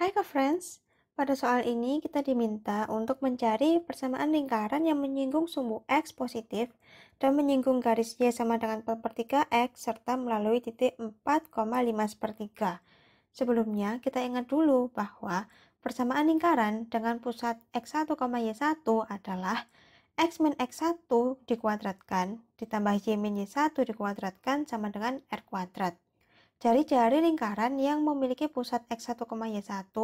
Hai ke friends, pada soal ini kita diminta untuk mencari persamaan lingkaran yang menyinggung sumbu X positif dan menyinggung garis Y sama dengan 4 per 3X serta melalui titik 4,5 per 3. Sebelumnya kita ingat dulu bahwa persamaan lingkaran dengan pusat X1, Y1 adalah X min X1 dikuadratkan ditambah Y min Y1 dikuadratkan sama dengan R kuadrat. Jari-jari lingkaran yang memiliki pusat x 1, y, 1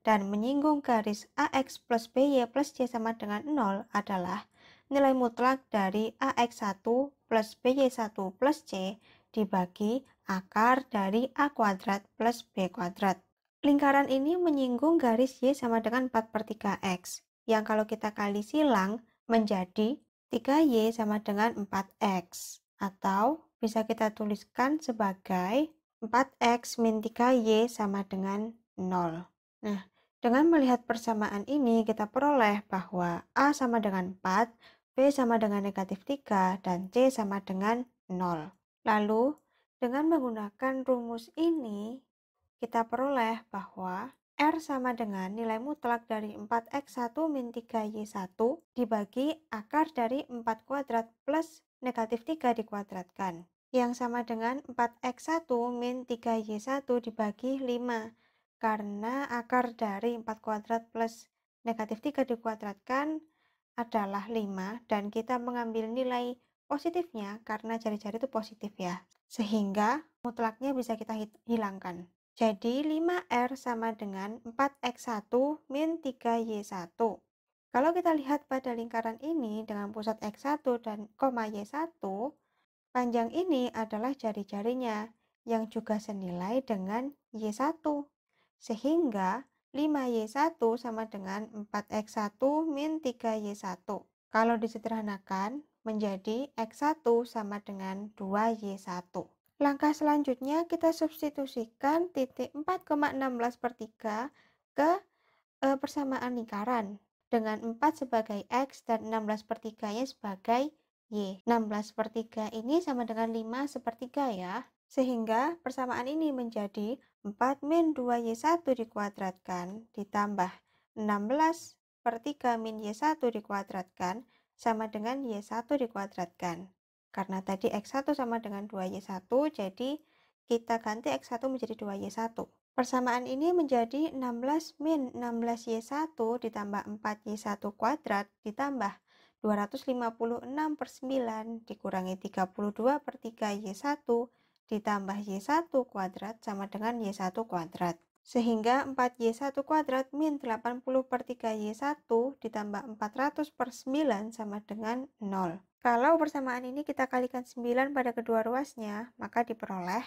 dan menyinggung garis AX plus BY plus C sama dengan 0 adalah nilai mutlak dari AX1 plus BY1 plus C dibagi akar dari A kuadrat plus B kuadrat. Lingkaran ini menyinggung garis Y sama dengan 4 per 3X, yang kalau kita kali silang menjadi 3Y sama dengan 4X, atau bisa kita tuliskan sebagai 4x min 3y sama dengan 0. Nah, dengan melihat persamaan ini kita peroleh bahwa A sama dengan 4, B sama dengan negatif 3, dan C sama dengan 0. Lalu, dengan menggunakan rumus ini, kita peroleh bahwa R sama dengan nilai mutlak dari 4x1 min 3y1 dibagi akar dari 4 kuadrat plus negatif 3 dikuadratkan yang sama dengan 4x1 min 3y1 dibagi 5 karena akar dari 4 kuadrat plus negatif 3 dikuadratkan adalah 5 dan kita mengambil nilai positifnya karena jari-jari itu positif ya sehingga mutlaknya bisa kita hilangkan jadi 5R sama dengan 4X1 min 3Y1 kalau kita lihat pada lingkaran ini dengan pusat X1 dan koma Y1 Panjang ini adalah jari-jarinya yang juga senilai dengan Y1. Sehingga 5Y1 sama dengan 4X1 min 3Y1. Kalau disederhanakan menjadi X1 sama dengan 2Y1. Langkah selanjutnya kita substitusikan titik 4,16 per 3 ke e, persamaan lingkaran dengan 4 sebagai X dan 16 per 3 nya sebagai Y. 16 per 3 ini sama dengan 5 sepertiga ya. Sehingga persamaan ini menjadi 4 min 2Y1 dikuadratkan ditambah 16 per 3 min Y1 dikuadratkan sama dengan Y1 dikuadratkan. Karena tadi X1 sama dengan 2Y1, jadi kita ganti X1 menjadi 2Y1. Persamaan ini menjadi 16 min 16Y1 ditambah 4Y1 kuadrat ditambah 256 per 9 dikurangi 32 per 3 Y1 ditambah Y1 kuadrat sama dengan Y1 kuadrat. Sehingga 4Y1 kuadrat min 80 per 3Y1 ditambah 400 per 9 sama dengan 0. Kalau persamaan ini kita kalikan 9 pada kedua ruasnya, maka diperoleh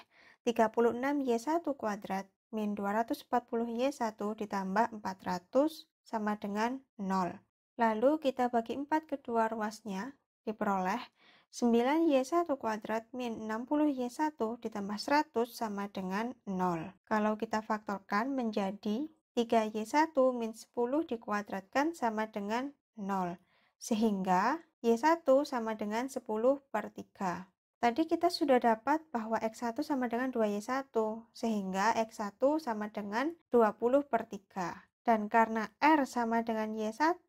36Y1 kuadrat min 240Y1 ditambah 400 sama dengan 0. Lalu kita bagi 4 kedua ruasnya, diperoleh 9Y1 kuadrat min 60Y1 ditambah 100 sama dengan 0. Kalau kita faktorkan menjadi 3Y1 min 10 dikuadratkan sama dengan 0. Sehingga Y1 sama dengan 10 per 3. Tadi kita sudah dapat bahwa X1 sama dengan 2Y1, sehingga X1 sama dengan 20 per 3. Dan karena R sama dengan Y1,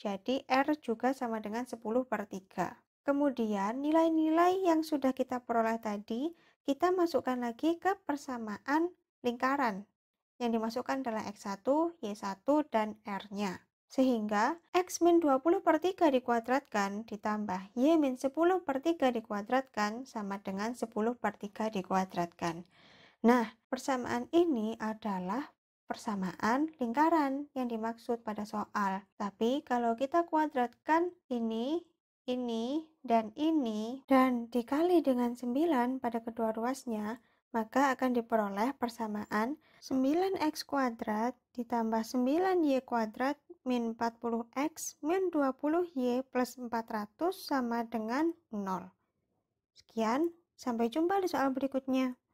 jadi R juga sama dengan 10 per 3. Kemudian nilai-nilai yang sudah kita peroleh tadi, kita masukkan lagi ke persamaan lingkaran. Yang dimasukkan adalah X1, Y1, dan R-nya. Sehingga X 20 per 3 dikuadratkan ditambah Y 10 per 3 dikuadratkan sama dengan 10 per 3 dikuadratkan. Nah, persamaan ini adalah persamaan lingkaran yang dimaksud pada soal. Tapi kalau kita kuadratkan ini, ini, dan ini, dan dikali dengan 9 pada kedua ruasnya, maka akan diperoleh persamaan 9x kuadrat ditambah 9y kuadrat min 40x min 20y plus 400 sama dengan 0. Sekian, sampai jumpa di soal berikutnya.